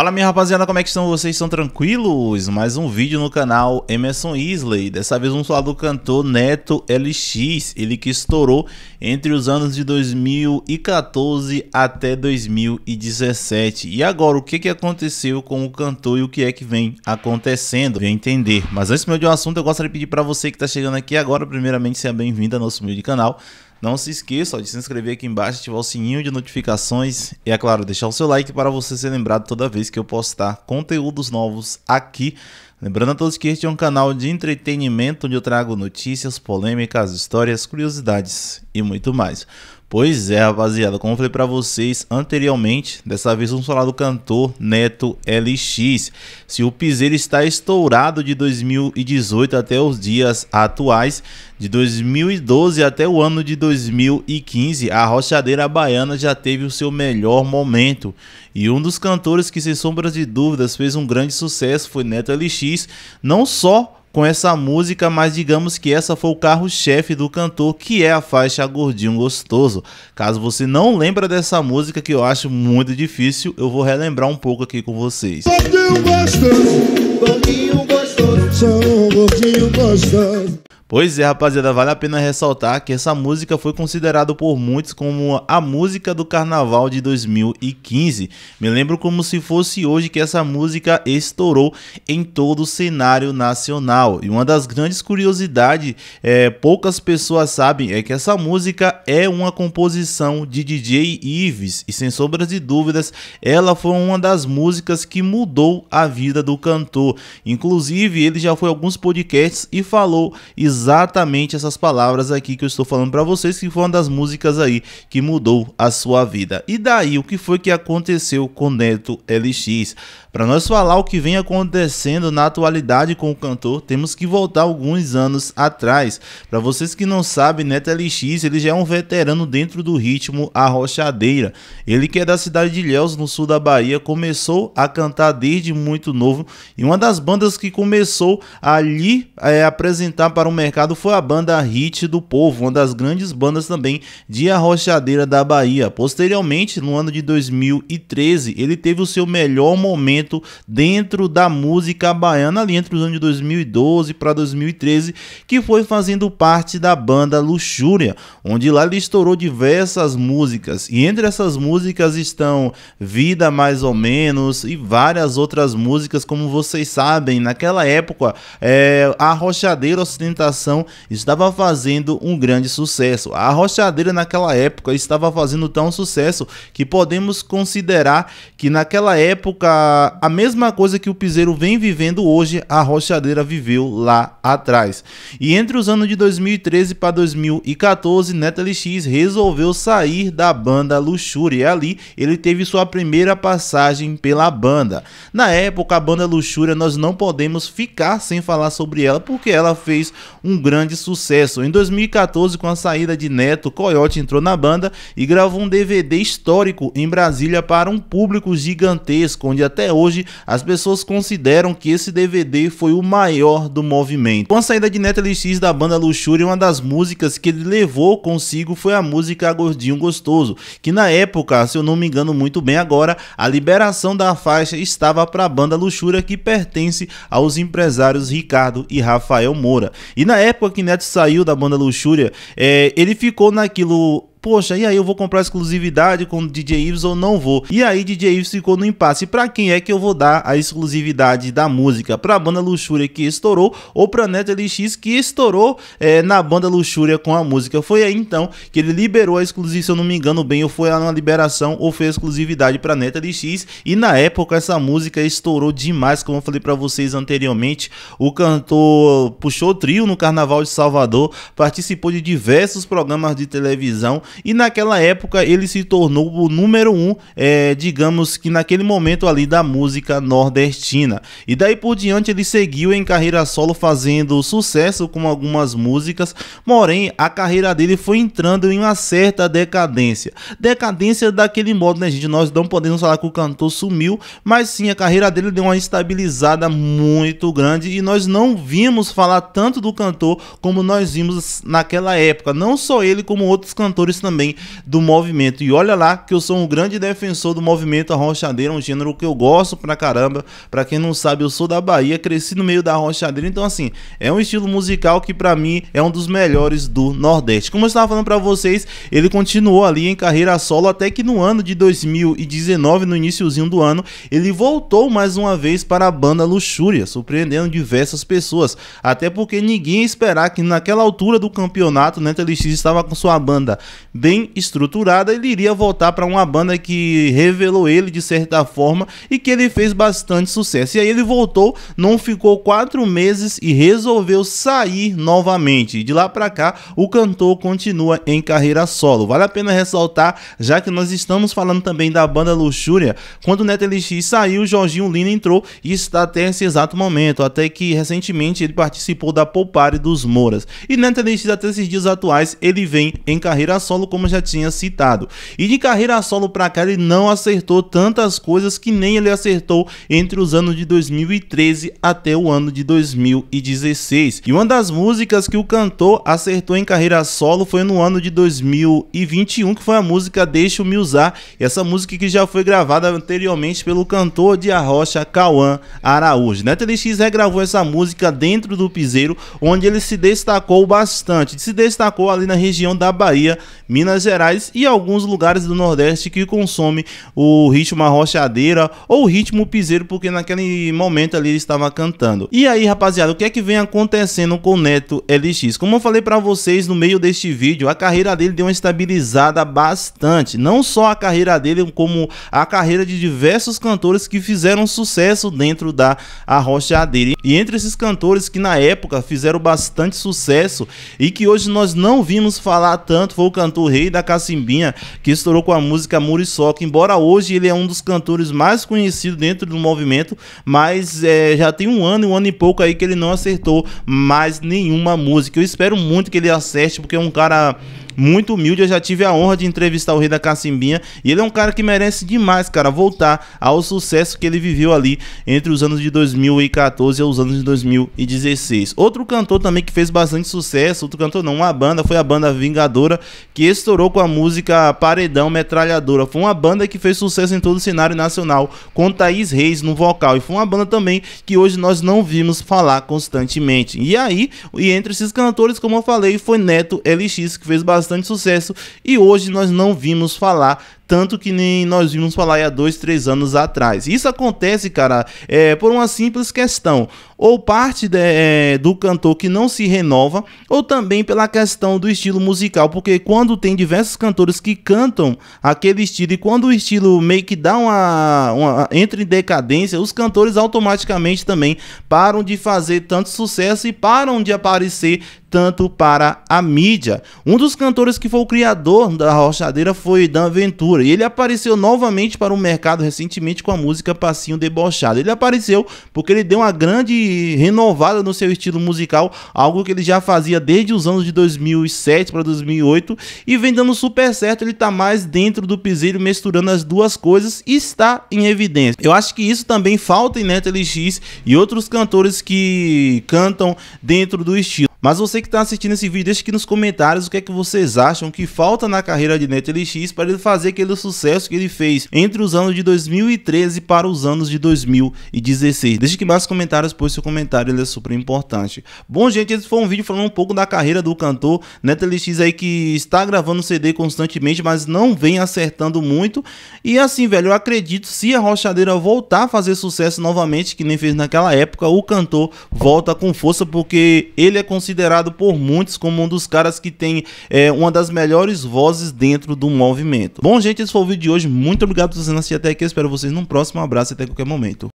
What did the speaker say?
Fala minha rapaziada, como é que estão? Vocês estão tranquilos? Mais um vídeo no canal Emerson Isley. Dessa vez vamos falar do cantor Neto LX, ele que estourou entre os anos de 2014 até 2017. E agora, o que, que aconteceu com o cantor e o que é que vem acontecendo? Vem entender. Mas antes meu de um assunto, eu gostaria de pedir para você que está chegando aqui agora, primeiramente, seja bem-vindo ao nosso vídeo de canal. Não se esqueça de se inscrever aqui embaixo, ativar o sininho de notificações e, é claro, deixar o seu like para você ser lembrado toda vez que eu postar conteúdos novos aqui Lembrando a todos que este é um canal de entretenimento onde eu trago notícias, polêmicas, histórias, curiosidades e muito mais. Pois é, rapaziada, como eu falei para vocês anteriormente, dessa vez vamos falar do cantor Neto LX. Se o piseiro está estourado de 2018 até os dias atuais, de 2012 até o ano de 2015, a rochadeira baiana já teve o seu melhor momento. E um dos cantores que, sem sombras de dúvidas, fez um grande sucesso foi Neto LX não só com essa música, mas digamos que essa foi o carro-chefe do cantor, que é a faixa Gordinho Gostoso. Caso você não lembra dessa música, que eu acho muito difícil, eu vou relembrar um pouco aqui com vocês. Gordinho gostoso, gordinho gostoso, gordinho gostoso. Pois é, rapaziada, vale a pena ressaltar que essa música foi considerada por muitos como a música do carnaval de 2015. Me lembro como se fosse hoje que essa música estourou em todo o cenário nacional. E uma das grandes curiosidades, é, poucas pessoas sabem, é que essa música é uma composição de DJ Ives e sem sombras de dúvidas, ela foi uma das músicas que mudou a vida do cantor. Inclusive, ele já foi a alguns podcasts e falou exatamente exatamente essas palavras aqui que eu estou falando para vocês, que foi uma das músicas aí que mudou a sua vida. E daí, o que foi que aconteceu com Neto LX? Para nós falar o que vem acontecendo na atualidade com o cantor, temos que voltar alguns anos atrás. Para vocês que não sabem, Neto LX, ele já é um veterano dentro do ritmo arrochadeira. Ele que é da cidade de Ilhéus, no sul da Bahia, começou a cantar desde muito novo e uma das bandas que começou ali é, apresentar para o mercado mercado foi a banda Hit do Povo, uma das grandes bandas também de Arrochadeira da Bahia. Posteriormente, no ano de 2013, ele teve o seu melhor momento dentro da música baiana, ali entre os anos de 2012 para 2013, que foi fazendo parte da banda Luxúria, onde lá ele estourou diversas músicas. E entre essas músicas estão Vida Mais ou Menos e várias outras músicas, como vocês sabem, naquela época, é, a Rochadeira Ostentação geração estava fazendo um grande sucesso. A rochadeira naquela época estava fazendo tão sucesso que podemos considerar que naquela época a mesma coisa que o piseiro vem vivendo hoje, a rochadeira viveu lá atrás. E entre os anos de 2013 para 2014, Neta X resolveu sair da banda Luxúria. E ali ele teve sua primeira passagem pela banda. Na época, a banda Luxúria, nós não podemos ficar sem falar sobre ela porque ela fez um grande sucesso. Em 2014, com a saída de Neto, Coyote entrou na banda e gravou um DVD histórico em Brasília para um público gigantesco, onde até hoje as pessoas consideram que esse DVD foi o maior do movimento. Com a saída de Neto LX da banda Luxúria, uma das músicas que ele levou consigo foi a música Gordinho Gostoso, que na época, se eu não me engano muito bem agora, a liberação da faixa estava para a banda Luxúria que pertence aos empresários Ricardo e Rafael Moura. E na época que Neto saiu da banda Luxúria, é, ele ficou naquilo poxa, e aí eu vou comprar exclusividade com o DJ Ives ou não vou? E aí DJ Ives ficou no impasse, para quem é que eu vou dar a exclusividade da música? Pra banda Luxúria que estourou ou pra NetLX que estourou é, na banda Luxúria com a música? Foi aí então que ele liberou a exclusividade, se eu não me engano bem, ou foi uma liberação ou foi exclusividade pra NetLX e na época essa música estourou demais, como eu falei para vocês anteriormente, o cantor puxou trio no Carnaval de Salvador, participou de diversos programas de televisão e naquela época ele se tornou o número um, é, digamos que naquele momento ali da música nordestina. E daí por diante ele seguiu em carreira solo fazendo sucesso com algumas músicas, porém a carreira dele foi entrando em uma certa decadência. Decadência daquele modo, né gente? Nós não podemos falar que o cantor sumiu, mas sim a carreira dele deu uma estabilizada muito grande e nós não vimos falar tanto do cantor como nós vimos naquela época. Não só ele, como outros cantores também do movimento. E olha lá que eu sou um grande defensor do movimento arrochadeira, um gênero que eu gosto pra caramba. Pra quem não sabe, eu sou da Bahia, cresci no meio da arrochadeira. Então, assim, é um estilo musical que pra mim é um dos melhores do Nordeste. Como eu estava falando pra vocês, ele continuou ali em carreira solo até que no ano de 2019, no iníciozinho do ano, ele voltou mais uma vez para a banda Luxúria, surpreendendo diversas pessoas. Até porque ninguém esperava esperar que naquela altura do campeonato, né, TLX estava com sua banda bem estruturada, ele iria voltar para uma banda que revelou ele de certa forma e que ele fez bastante sucesso. E aí ele voltou, não ficou quatro meses e resolveu sair novamente. de lá para cá, o cantor continua em carreira solo. Vale a pena ressaltar, já que nós estamos falando também da banda Luxúria, quando o Neto LX saiu, o Jorginho Lino entrou e está até esse exato momento, até que recentemente ele participou da Poupare dos Mouras. E Neto LX até esses dias atuais, ele vem em carreira solo solo, como já tinha citado. E de carreira solo pra cá, ele não acertou tantas coisas que nem ele acertou entre os anos de 2013 até o ano de 2016. E uma das músicas que o cantor acertou em carreira solo foi no ano de 2021, que foi a música Deixa Me Usar, essa música que já foi gravada anteriormente pelo cantor de Arrocha, Cauã Araújo. Neto LX regravou essa música dentro do Piseiro, onde ele se destacou bastante, se destacou ali na região da Bahia, Minas Gerais e alguns lugares do Nordeste que consome o ritmo arrochadeira ou o ritmo piseiro, porque naquele momento ali ele estava cantando. E aí, rapaziada, o que é que vem acontecendo com o Neto LX? Como eu falei para vocês no meio deste vídeo, a carreira dele deu uma estabilizada bastante. Não só a carreira dele, como a carreira de diversos cantores que fizeram sucesso dentro da arrochadeira. E entre esses cantores que na época fizeram bastante sucesso e que hoje nós não vimos falar tanto, foi o cantor do Rei da Cacimbinha, que estourou com a música Muriçoca. Embora hoje ele é um dos cantores mais conhecidos dentro do movimento, mas é, já tem um ano, e um ano e pouco aí que ele não acertou mais nenhuma música. Eu espero muito que ele acerte, porque é um cara muito humilde. Eu já tive a honra de entrevistar o Rei da Cacimbinha e ele é um cara que merece demais, cara, voltar ao sucesso que ele viveu ali entre os anos de 2014 e os anos de 2016. Outro cantor também que fez bastante sucesso, outro cantor não, uma banda, foi a banda Vingadora, que estourou com a música Paredão Metralhadora. Foi uma banda que fez sucesso em todo o cenário nacional, com Thaís Reis no vocal. E foi uma banda também que hoje nós não vimos falar constantemente. E aí, e entre esses cantores, como eu falei, foi Neto LX que fez bastante bastante sucesso e hoje nós não vimos falar tanto que nem nós vimos falar há dois, três anos atrás. Isso acontece, cara, é, por uma simples questão. Ou parte de, é, do cantor que não se renova, ou também pela questão do estilo musical, porque quando tem diversos cantores que cantam aquele estilo e quando o estilo meio que dá uma, uma entra em decadência, os cantores automaticamente também param de fazer tanto sucesso e param de aparecer tanto para a mídia. Um dos cantores que foi o criador da Rochadeira foi Dan Ventura. E ele apareceu novamente para o mercado recentemente com a música Passinho Debochado. Ele apareceu porque ele deu uma grande renovada no seu estilo musical, algo que ele já fazia desde os anos de 2007 para 2008 e vem dando super certo. Ele está mais dentro do piseiro, misturando as duas coisas e está em evidência. Eu acho que isso também falta em Neto LX e outros cantores que cantam dentro do estilo. Mas você que está assistindo esse vídeo, deixe aqui nos comentários o que é que vocês acham que falta na carreira de Neto LX para ele fazer que aquele sucesso que ele fez entre os anos de 2013 para os anos de 2016. Deixe aqui mais comentários, pois seu comentário ele é super importante. Bom, gente, esse foi um vídeo falando um pouco da carreira do cantor NetLX aí que está gravando CD constantemente, mas não vem acertando muito. E assim, velho, eu acredito se a Rochadeira voltar a fazer sucesso novamente, que nem fez naquela época, o cantor volta com força porque ele é considerado por muitos como um dos caras que tem é, uma das melhores vozes dentro do movimento. Bom, gente, gente, esse foi o vídeo de hoje. Muito obrigado por vocês assistirem até aqui. Eu espero vocês num próximo abraço até qualquer momento.